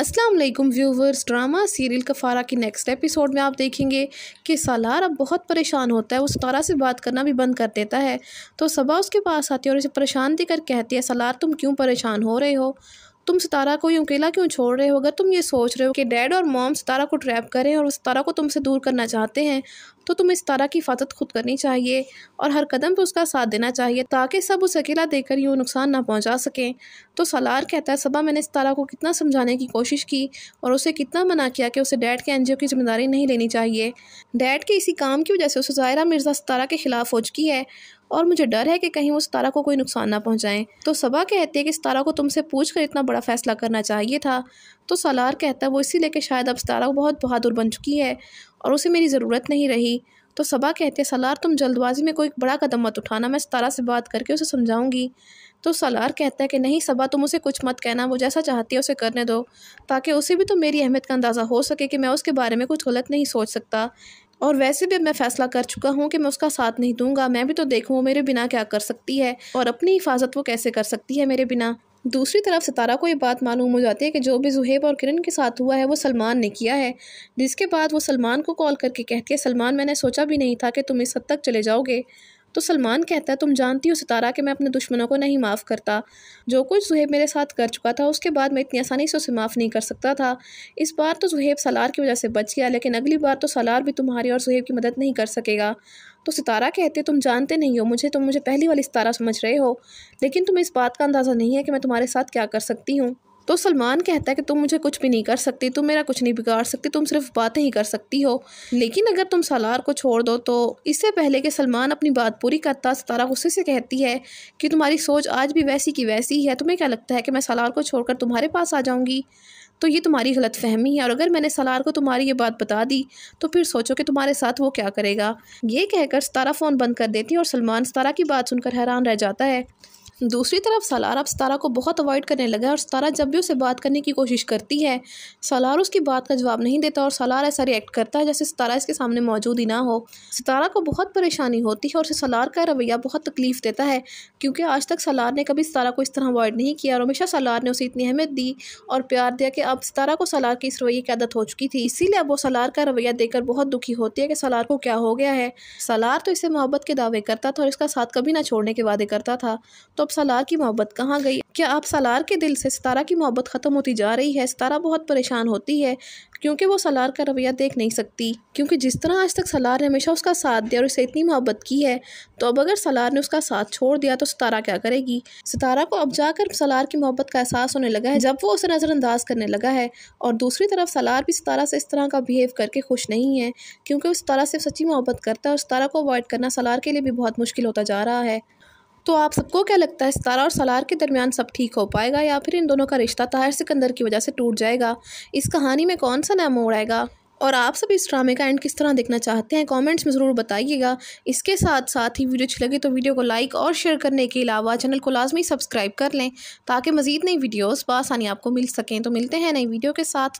अस्सलाम वालेकुम viewers drama serial कफ़ारा की नेक्स्ट एपिसोड में आप देखेंगे कि सालार अब बहुत परेशान होता है वो सतारा से बात करना भी बंद कर देता है तो सबा उसके पास आती है और उसे परेशान देकर कहती है सालार तुम क्यों परेशान हो रहे हो तुम सितारा को यूँ अकेला क्यों छोड़ रहे हो अगर तुम ये सोच रहे हो कि डैड और मॉम सितारा को ट्रैप करें और सितारा को तुमसे दूर करना चाहते हैं तो तुम इस तारा की हिफाजत खुद करनी चाहिए और हर कदम पर उसका साथ देना चाहिए ताकि सब उसे अकेला देकर यूँ नुकसान ना पहुँचा सकें तो सलार कहता है सबा मैंने इस तारा को कितना समझाने की कोशिश की और उसे कितना मना किया कि उसे डैड के एनजीओ की जिम्मेदारी नहीं लेनी चाहिए डैड के इसी काम की वजह से उसे ज़ायरा मिर्ज़ा सतारा के ख़िलाफ़ हो चुकी है और मुझे डर है कि कहीं उस तारा को कोई नुकसान ना पहुंचाएं तो सबा कहती है कि इस तारा को तुमसे पूछ कर इतना बड़ा फैसला करना चाहिए था तो सालार कहता है वो इसी लेके शायद अब सतारा बहुत बहादुर बन चुकी है और उसे मेरी ज़रूरत नहीं रही तो सबा कहते हैं सलार तुम जल्दबाजी में कोई बड़ा कदम मत उठाना मैं सतारा से बात करके उसे समझाऊंगी तो सलार कहता है कि नहीं सबा तुम उसे कुछ मत कहना वो जैसा चाहती है उसे करने दो ताकि उसे भी तो मेरी अहमियत का अंदाज़ा हो सके कि मैं उसके बारे में कुछ गलत नहीं सोच सकता और वैसे भी मैं फ़ैसला कर चुका हूँ कि मैं उसका साथ नहीं दूंगा मैं भी तो देखूँ वो मेरे बिना क्या कर सकती है और अपनी हिफाजत वो कैसे कर सकती है मेरे बिना दूसरी तरफ सितारा को ये बात मालूम हो जाती है कि जो भी जुहेब और किरण के साथ हुआ है वो सलमान ने किया है जिसके बाद वो सलमान को कॉल करके कहती है सलमान मैंने सोचा भी नहीं था कि तुम इस हद तक चले जाओगे तो सलमान कहता है तुम जानती हो सितारा कि मैं अपने दुश्मनों को नहीं माफ़ करता जो कुछ जहेब मेरे साथ कर चुका था उसके बाद मैं इतनी आसानी से उसे माफ़ नहीं कर सकता था इस बार तो जुहेब सलार की वजह से बच गया लेकिन अगली बार तो सलार भी तुम्हारी और जहेब की मदद नहीं कर सकेगा तो सितारा कहते तुम जानते नहीं हो मुझे तुम मुझे पहली वाली सितारा समझ रहे हो लेकिन तुम्हें इस बात का अंदाज़ा नहीं है कि मैं तुम्हारे साथ क्या कर सकती हूँ तो सलमान कहता है कि तुम मुझे कुछ भी नहीं कर सकती तुम मेरा कुछ नहीं बिगाड़ सकती तुम सिर्फ बातें ही कर सकती हो लेकिन अगर तुम सालार को छोड़ दो तो इससे पहले कि सलमान अपनी बात पूरी करता सतारा गुस्से से कहती है कि तुम्हारी सोच आज भी वैसी की वैसी है तुम्हें क्या लगता है कि मैं सलार को छोड़कर तुम्हारे पास आ जाऊँगी तो ये तुम्हारी गलत फहमी है और अगर मैंने सलार को तुम्हारी ये बात बता दी तो फिर सोचो कि तुम्हारे साथ वो क्या करेगा ये कहकर सतारा फ़ोन बंद कर देती है और सलमान सतारा की बात सुनकर हैरान रह जाता है दूसरी तरफ सलार अब सतारा को बहुत अवॉइड करने लगा और सतारा जब भी उसे बात करने की कोशिश करती है सलार उसकी बात का जवाब नहीं देता और सलार ऐसा रिएक्ट करता है जैसे सतारा इसके सामने मौजूद ही ना हो सतारा को बहुत परेशानी होती है और उसे सलार का रवैया बहुत तकलीफ़ देता है क्योंकि आज तक सलार ने कभी सतारा को इस तरह अवॉइड नहीं किया और हमेशा सलार ने उसे इतनी अहमियत दी और प्यार दिया कि अब सतारा को सलार की इस रवैये की आदत हो चुकी थी इसीलिए अब वो सलार का रवैया देखकर बहुत दुखी होती है कि सलार को क्या हो गया है सलार तो इसे मोहब्बत के दावे करता था और इसका साथ कभी ना छोड़ने के वादे करता था तो अब सालार की मोहब्बत कहाँ गई क्या आप सालार के दिल से सितारा की मोहब्बत ख़त्म होती जा रही है सितारा बहुत परेशान होती है क्योंकि वो सलार का रवैया देख नहीं सकती क्योंकि जिस तरह आज तक सलार ने हमेशा उसका साथ दिया और उसे इतनी मोहब्बत की है तो अब अगर सलार ने उसका साथ छोड़ दिया तो सितारा क्या करेगी सितारा को अब जाकर सलार की मोहब्बत का एहसास होने लगा है जब वो उसे नज़रअंदाज करने लगा है और दूसरी तरफ सलार भी सितारा से इस तरह का बिहेव करके खुश नहीं है क्योंकि वो सितारा से सच्ची मोहब्बत करता है और सितारा को अवॉइड करना सलार के लिए भी बहुत मुश्किल होता जा रहा है तो आप सबको क्या लगता है सितारा और सलार के दरमियान सब ठीक हो पाएगा या फिर इन दोनों का रिश्ता ताहिर सिकंदर की वजह से टूट जाएगा इस कहानी में कौन सा नाम उड़ाएगा और आप सब इस ड्रामे का एंड किस तरह देखना चाहते हैं कमेंट्स में ज़रूर बताइएगा इसके साथ साथ ही वीडियो अच्छी लगी तो वीडियो को लाइक और शेयर करने के अलावा चैनल को लाजमी सब्सक्राइब कर लें ताकि मज़ीद नई वीडियोज़ बसानी आपको मिल सकें तो मिलते हैं नई वीडियो के साथ